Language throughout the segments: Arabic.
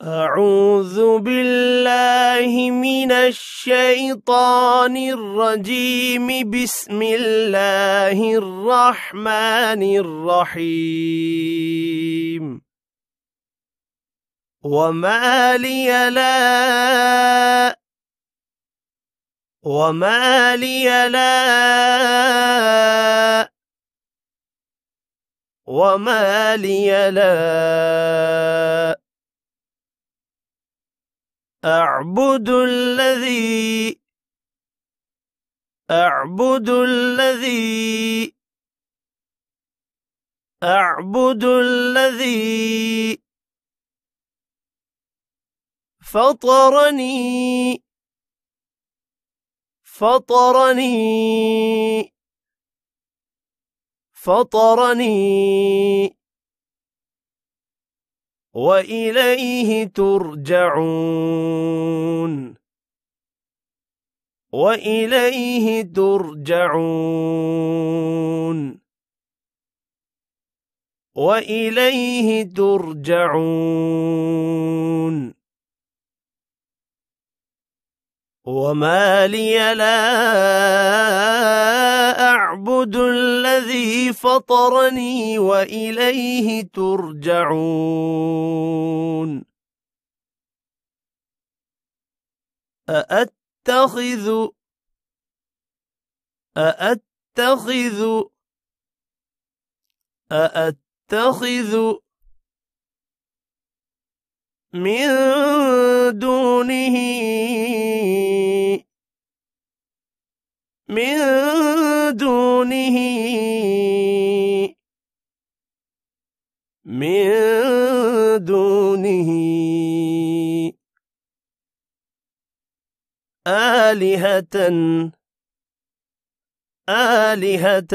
أعوذ بالله من الشيطان الرجيم بسم الله الرحمن الرحيم وما لي لا وما لي لا وما لي لا أعبد الذي أعبد الذي أعبد الذي فطرني فطرني فطرني وإليه ترجعون وإليه ترجعون وإليه ترجعون وما لي لا أعبد الذي فطرني وإليه ترجعون أأتخذ أأتخذ أأتخذ من دونه من دونه من دونه آلهة آلهة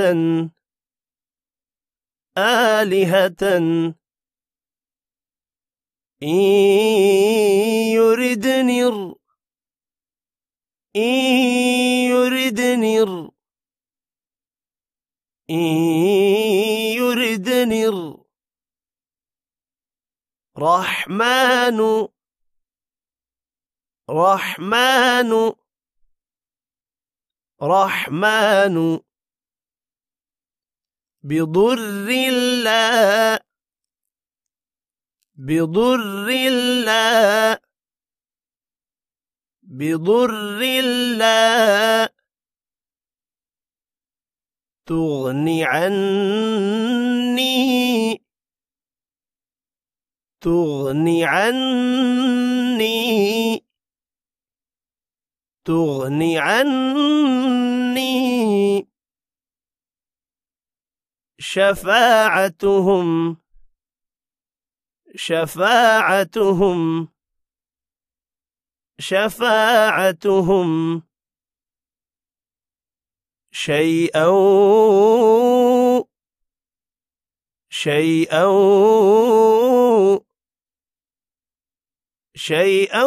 آلهة إن يردني إن يردني إن يردني الرحمن رحمن رحمن بضر لا بضر لا بضر الله تغن عني تغن عني تغن عني شفاعتهم شفاعتهم شفاعتهم شيئا شيئا شيئا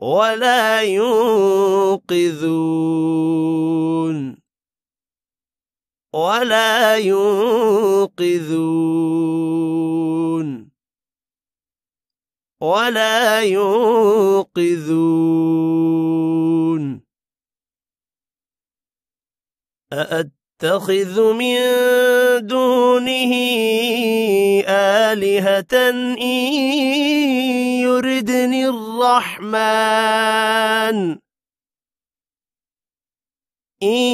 ولا ينقذون ولا ينقذون ولا ينقذون أأتخذ من دونه آلهة إن يردني الرحمن إن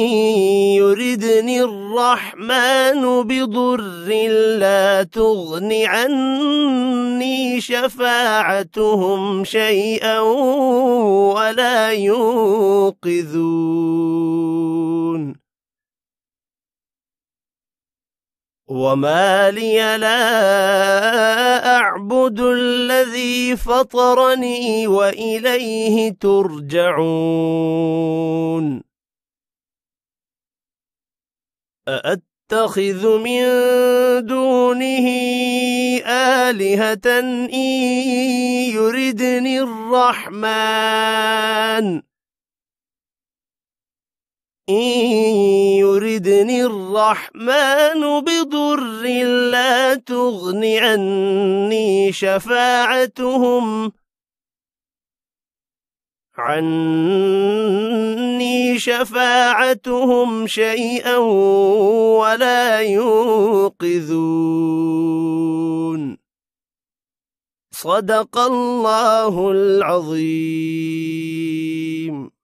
يردني الرحمن بضر لا تغن عني شفاعتهم شيئا ولا ينقذون وما لي لا أعبد الذي فطرني وإليه ترجعون أأتخذ من دونه آلهة إن يردني الرحمن إن يردني الرحمن بضر لا تغن عني شفاعتهم عني تغني شفاعتهم شيئا ولا ينقذون صدق الله العظيم